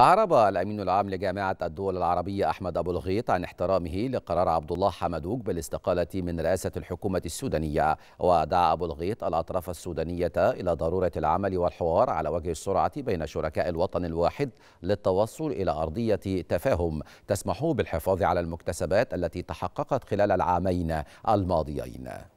أعرب الأمين العام لجامعة الدول العربية أحمد أبو الغيط عن احترامه لقرار عبد الله حمدوك بالاستقالة من رئاسة الحكومة السودانية ودعا أبو الغيط الأطراف السودانية إلى ضرورة العمل والحوار على وجه السرعة بين شركاء الوطن الواحد للتوصل إلى أرضية تفاهم تسمح بالحفاظ على المكتسبات التي تحققت خلال العامين الماضيين